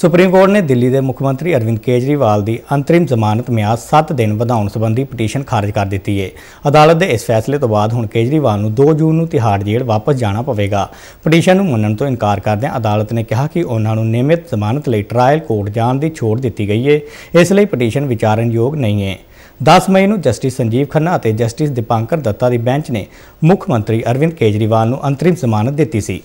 supreme court ਨੇ ਦਿੱਲੀ ਦੇ ਮੁੱਖ ਮੰਤਰੀ ਅਰਵਿੰਦ ਕੇਜਰੀਵਾਲ ਦੀ ਅੰਤਰਿਮ ਜ਼ਮਾਨਤ ਮਿਆਦ 7 ਦਿਨ ਵਧਾਉਣ ਸੰਬੰਧੀ ਪਟੀਸ਼ਨ ਖਾਰਜ ਕਰ ਦਿੱਤੀ ਹੈ ਅਦਾਲਤ ਦੇ ਇਸ ਫੈਸਲੇ ਤੋਂ ਬਾਅਦ ਹੁਣ ਕੇਜਰੀਵਾਲ ਨੂੰ 2 ਜੂਨ ਨੂੰ ਤਿਹਾੜ ਜੇਲ੍ਹ ਵਾਪਸ ਜਾਣਾ ਪਵੇਗਾ ਪਟੀਸ਼ਨ ਨੂੰ ਮੰਨਣ ਤੋਂ ਇਨਕਾਰ ਕਰਦਿਆਂ ਅਦਾਲਤ ਨੇ ਕਿਹਾ ਕਿ ਉਹਨਾਂ ਨੂੰ ਨਿਯਮਿਤ ਜ਼ਮਾਨਤ ਲਈ ਟ੍ਰਾਇਲ ਕੋਰਟ ਜਾਣ ਦੀ ਛੋਟ ਦਿੱਤੀ ਗਈ ਹੈ ਇਸ ਲਈ ਪਟੀਸ਼ਨ ਵਿਚਾਰਨਯੋਗ ਨਹੀਂ ਹੈ 10 ਮਈ ਨੂੰ ਜਸਟਿਸ ਸੰਜੀਵ ਖੰਨਾ ਅਤੇ ਜਸਟਿਸ ਦੀਪਾਂਕਰ ਦੱਤਾ ਦੀ ਬੈਂਚ ਨੇ ਮੁੱਖ ਮੰਤਰੀ ਅਰਵਿੰਦ ਕੇਜਰੀਵਾਲ ਨੂੰ ਅੰਤਰਿਮ ਜ਼ਮਾਨਤ ਦਿੱਤੀ ਸੀ